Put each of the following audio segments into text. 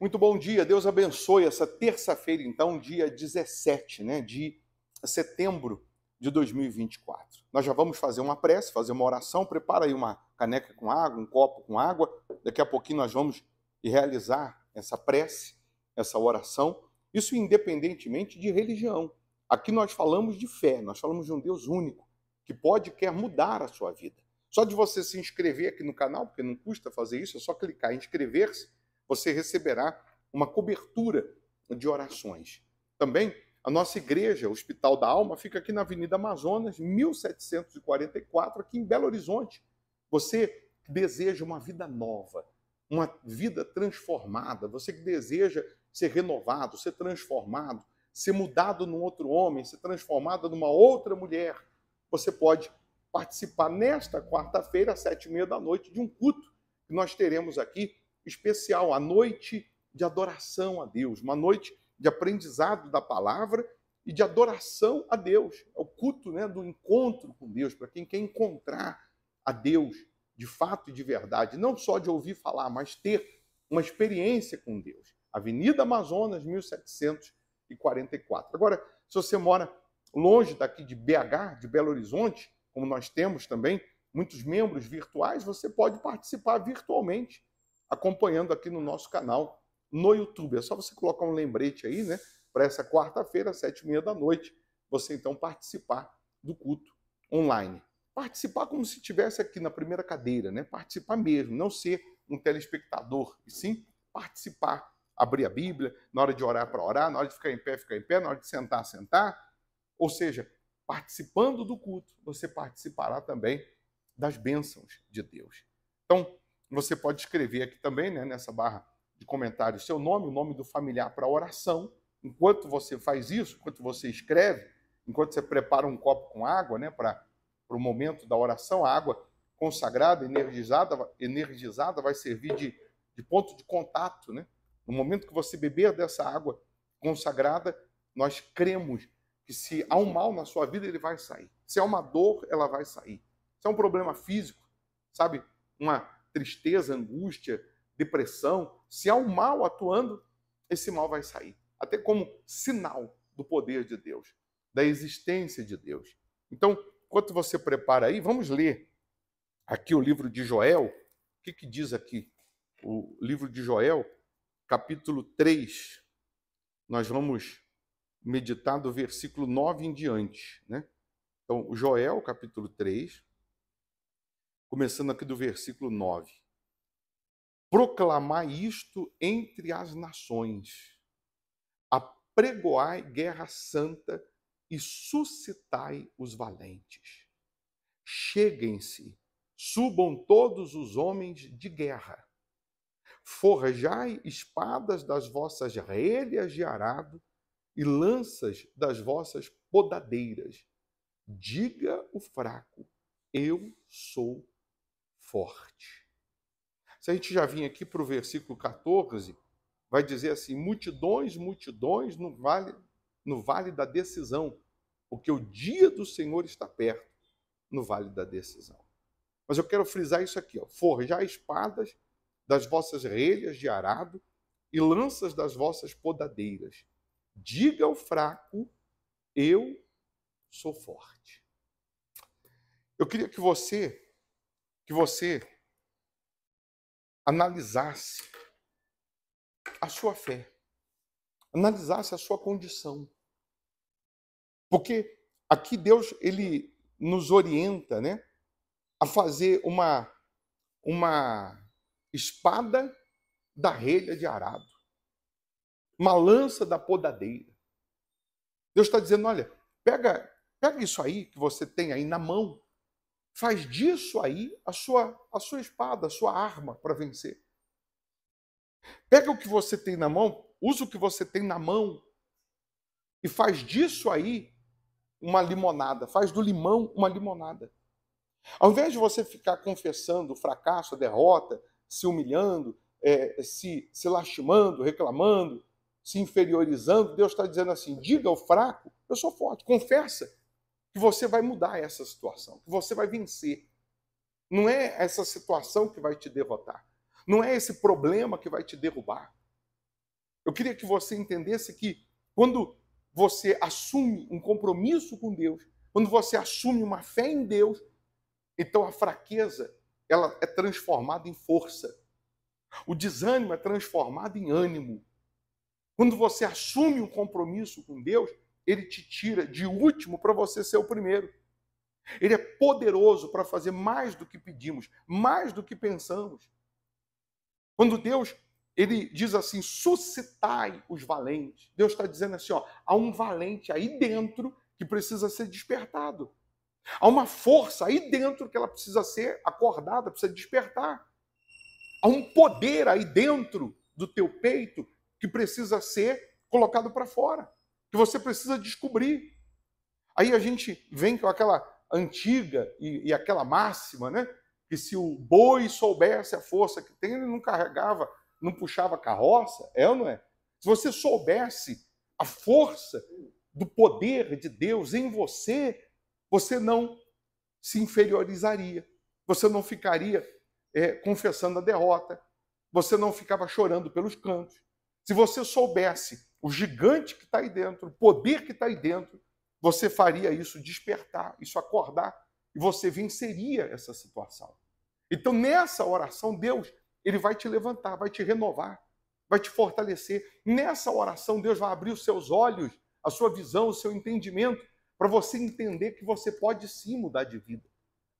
Muito bom dia, Deus abençoe essa terça-feira, então, dia 17 né, de setembro de 2024. Nós já vamos fazer uma prece, fazer uma oração, prepara aí uma caneca com água, um copo com água. Daqui a pouquinho nós vamos realizar essa prece, essa oração, isso independentemente de religião. Aqui nós falamos de fé, nós falamos de um Deus único que pode e quer mudar a sua vida. Só de você se inscrever aqui no canal, porque não custa fazer isso, é só clicar em inscrever-se você receberá uma cobertura de orações. Também a nossa igreja, o Hospital da Alma, fica aqui na Avenida Amazonas, 1744, aqui em Belo Horizonte. Você que deseja uma vida nova, uma vida transformada, você que deseja ser renovado, ser transformado, ser mudado num outro homem, ser transformada numa outra mulher, você pode participar nesta quarta-feira, às sete e meia da noite, de um culto que nós teremos aqui especial, a noite de adoração a Deus, uma noite de aprendizado da palavra e de adoração a Deus. É o culto né, do encontro com Deus, para quem quer encontrar a Deus de fato e de verdade, não só de ouvir falar, mas ter uma experiência com Deus. Avenida Amazonas, 1744. Agora, se você mora longe daqui de BH, de Belo Horizonte, como nós temos também muitos membros virtuais, você pode participar virtualmente acompanhando aqui no nosso canal no YouTube. É só você colocar um lembrete aí, né? Para essa quarta-feira, sete e meia da noite, você então participar do culto online. Participar como se estivesse aqui na primeira cadeira, né? Participar mesmo, não ser um telespectador, e sim participar. Abrir a Bíblia, na hora de orar para orar, na hora de ficar em pé, ficar em pé, na hora de sentar, sentar. Ou seja, participando do culto, você participará também das bênçãos de Deus. Então, você pode escrever aqui também, né, nessa barra de comentários, seu nome, o nome do familiar para oração. Enquanto você faz isso, enquanto você escreve, enquanto você prepara um copo com água, né, para o momento da oração, a água consagrada, energizada, energizada vai servir de, de ponto de contato, né? No momento que você beber dessa água consagrada, nós cremos que se há um mal na sua vida, ele vai sair. Se há uma dor, ela vai sair. Se há um problema físico, sabe? Uma tristeza, angústia, depressão, se há um mal atuando, esse mal vai sair. Até como sinal do poder de Deus, da existência de Deus. Então, enquanto você prepara aí, vamos ler aqui o livro de Joel. O que, que diz aqui? O livro de Joel, capítulo 3. Nós vamos meditar do versículo 9 em diante, né? Então, Joel, capítulo 3, começando aqui do versículo 9. Proclamar isto entre as nações, apregoai guerra santa e suscitai os valentes. Cheguem-se, subam todos os homens de guerra. Forjai espadas das vossas relhas de arado e lanças das vossas podadeiras. Diga o fraco: Eu sou forte. Se a gente já vinha aqui para o versículo 14, vai dizer assim: multidões, multidões no vale, no vale da decisão, porque o dia do Senhor está perto no vale da decisão. Mas eu quero frisar isso aqui: ó, forjar espadas das vossas relhas de arado e lanças das vossas podadeiras. Diga ao fraco, eu sou forte. Eu queria que você que você analisasse a sua fé, analisasse a sua condição. Porque aqui Deus ele nos orienta, né, a fazer uma uma espada da relha de arado, uma lança da podadeira. Deus está dizendo, olha, pega pega isso aí que você tem aí na mão Faz disso aí a sua, a sua espada, a sua arma para vencer. Pega o que você tem na mão, usa o que você tem na mão e faz disso aí uma limonada, faz do limão uma limonada. Ao invés de você ficar confessando o fracasso, a derrota, se humilhando, é, se, se lastimando, reclamando, se inferiorizando, Deus está dizendo assim: diga ao fraco, eu sou forte, confessa, que você vai mudar essa situação, que você vai vencer. Não é essa situação que vai te derrotar. Não é esse problema que vai te derrubar. Eu queria que você entendesse que quando você assume um compromisso com Deus, quando você assume uma fé em Deus, então a fraqueza ela é transformada em força. O desânimo é transformado em ânimo. Quando você assume um compromisso com Deus, ele te tira de último para você ser o primeiro. Ele é poderoso para fazer mais do que pedimos, mais do que pensamos. Quando Deus ele diz assim: suscitai os valentes. Deus está dizendo assim: ó, há um valente aí dentro que precisa ser despertado. Há uma força aí dentro que ela precisa ser acordada, precisa despertar. Há um poder aí dentro do teu peito que precisa ser colocado para fora que você precisa descobrir. Aí a gente vem com aquela antiga e, e aquela máxima, né? Que se o boi soubesse a força que tem, ele não carregava, não puxava carroça, é ou não é? Se você soubesse a força do poder de Deus em você, você não se inferiorizaria, você não ficaria é, confessando a derrota, você não ficava chorando pelos cantos. Se você soubesse o gigante que está aí dentro, o poder que está aí dentro, você faria isso despertar, isso acordar, e você venceria essa situação. Então, nessa oração, Deus ele vai te levantar, vai te renovar, vai te fortalecer. Nessa oração, Deus vai abrir os seus olhos, a sua visão, o seu entendimento, para você entender que você pode sim mudar de vida.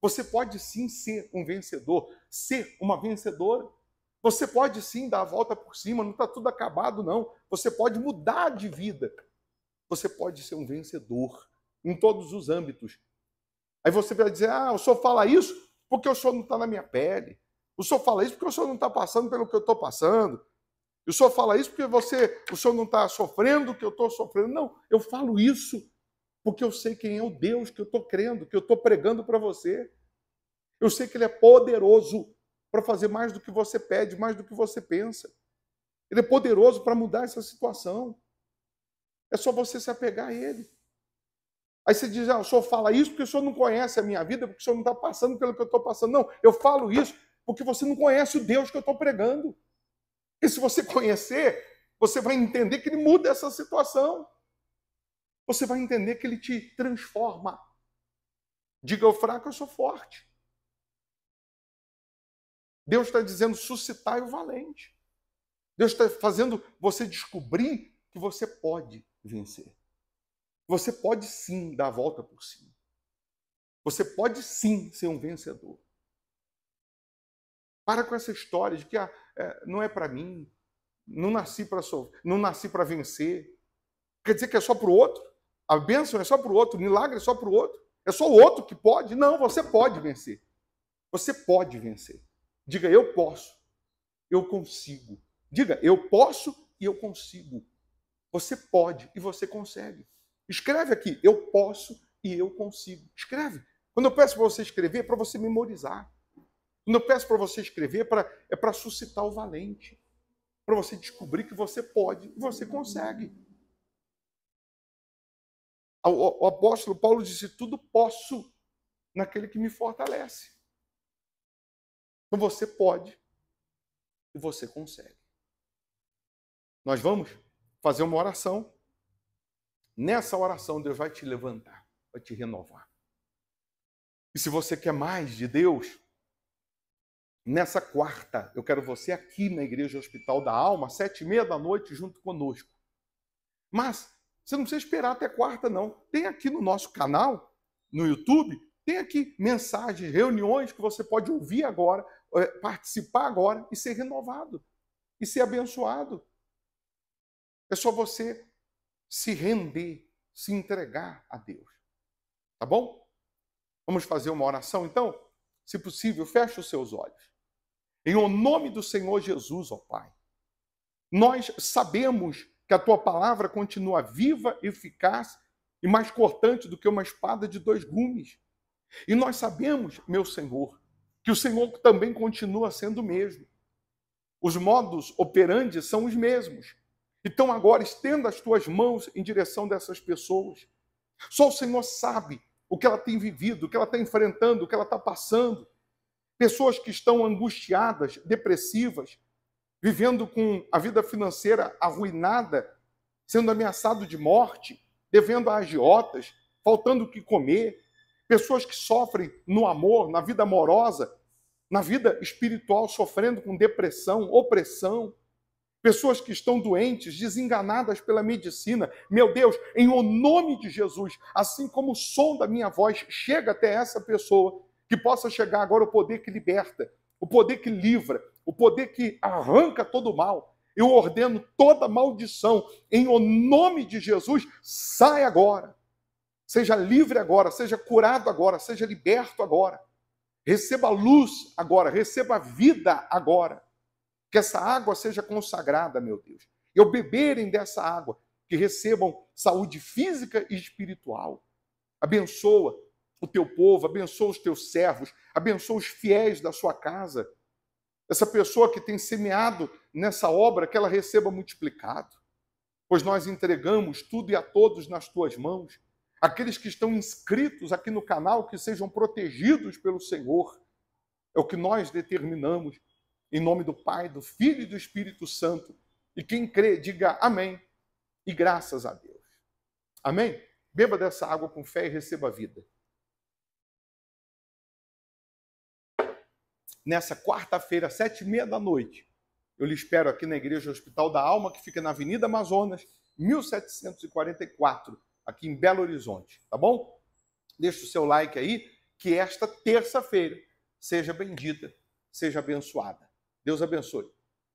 Você pode sim ser um vencedor, ser uma vencedora. Você pode sim dar a volta por cima, não está tudo acabado, não. Você pode mudar de vida. Você pode ser um vencedor em todos os âmbitos. Aí você vai dizer: ah, o senhor fala isso porque o senhor não está na minha pele. O senhor fala isso porque o senhor não está passando pelo que eu estou passando. O senhor fala isso porque você, o senhor não está sofrendo o que eu estou sofrendo. Não, eu falo isso porque eu sei quem é o Deus que eu estou crendo, que eu estou pregando para você. Eu sei que Ele é poderoso para fazer mais do que você pede, mais do que você pensa. Ele é poderoso para mudar essa situação. É só você se apegar a ele. Aí você diz, ah, o senhor fala isso porque o senhor não conhece a minha vida, porque o senhor não está passando pelo que eu estou passando. Não, eu falo isso porque você não conhece o Deus que eu estou pregando. E se você conhecer, você vai entender que ele muda essa situação. Você vai entender que ele te transforma. Diga eu fraco, eu sou forte. Deus está dizendo: suscitai o valente. Deus está fazendo você descobrir que você pode vencer. Você pode sim dar a volta por cima. Você pode sim ser um vencedor. Para com essa história de que ah, é, não é para mim, não nasci para so... não nasci para vencer. Quer dizer que é só para o outro? A bênção é só para o outro, o milagre é só para o outro? É só o outro que pode? Não, você pode vencer. Você pode vencer. Diga, eu posso, eu consigo. Diga, eu posso e eu consigo. Você pode e você consegue. Escreve aqui, eu posso e eu consigo. Escreve. Quando eu peço para você escrever, é para você memorizar. Quando eu peço para você escrever, é para é suscitar o valente. Para você descobrir que você pode e você consegue. O, o, o apóstolo Paulo disse: tudo posso naquele que me fortalece. Então você pode e você consegue. Nós vamos fazer uma oração. Nessa oração, Deus vai te levantar, vai te renovar. E se você quer mais de Deus, nessa quarta, eu quero você aqui na Igreja Hospital da Alma, sete e meia da noite, junto conosco. Mas você não precisa esperar até quarta, não. Tem aqui no nosso canal, no YouTube, tem aqui mensagens, reuniões que você pode ouvir agora, eh, participar agora e ser renovado e ser abençoado. É só você se render, se entregar a Deus. Tá bom? Vamos fazer uma oração então? Se possível, feche os seus olhos. Em o nome do Senhor Jesus, ó Pai, nós sabemos que a tua palavra continua viva, eficaz e mais cortante do que uma espada de dois gumes e nós sabemos, meu Senhor, que o Senhor também continua sendo o mesmo. Os modos operandi são os mesmos. Então agora estenda as tuas mãos em direção dessas pessoas. Só o Senhor sabe o que ela tem vivido, o que ela está enfrentando, o que ela está passando. Pessoas que estão angustiadas, depressivas, vivendo com a vida financeira arruinada, sendo ameaçado de morte, devendo a agiotas, faltando o que comer, pessoas que sofrem no amor, na vida amorosa, na vida espiritual, sofrendo com depressão, opressão, pessoas que estão doentes, desenganadas pela medicina. Meu Deus, em o nome de Jesus, assim como o som da minha voz chega até essa pessoa, que possa chegar agora o poder que liberta, o poder que livra, o poder que arranca todo o mal. Eu ordeno toda maldição, em o nome de Jesus, sai agora. Seja livre agora, seja curado agora, seja liberto agora. Receba luz agora, receba vida agora. Que essa água seja consagrada, meu Deus. Eu beberem dessa água, que recebam saúde física e espiritual. Abençoa o teu povo, abençoa os teus servos, abençoa os fiéis da sua casa. Essa pessoa que tem semeado nessa obra, que ela receba multiplicado. Pois nós entregamos tudo e a todos nas tuas mãos aqueles que estão inscritos aqui no canal, que sejam protegidos pelo Senhor. É o que nós determinamos, em nome do Pai, do Filho e do Espírito Santo. E quem crê, diga amém e graças a Deus. Amém? Beba dessa água com fé e receba a vida. Nessa quarta-feira, sete e meia da noite, eu lhe espero aqui na Igreja Hospital da Alma, que fica na Avenida Amazonas, 1744 aqui em Belo Horizonte, tá bom? Deixe o seu like aí, que esta terça-feira seja bendita, seja abençoada. Deus abençoe.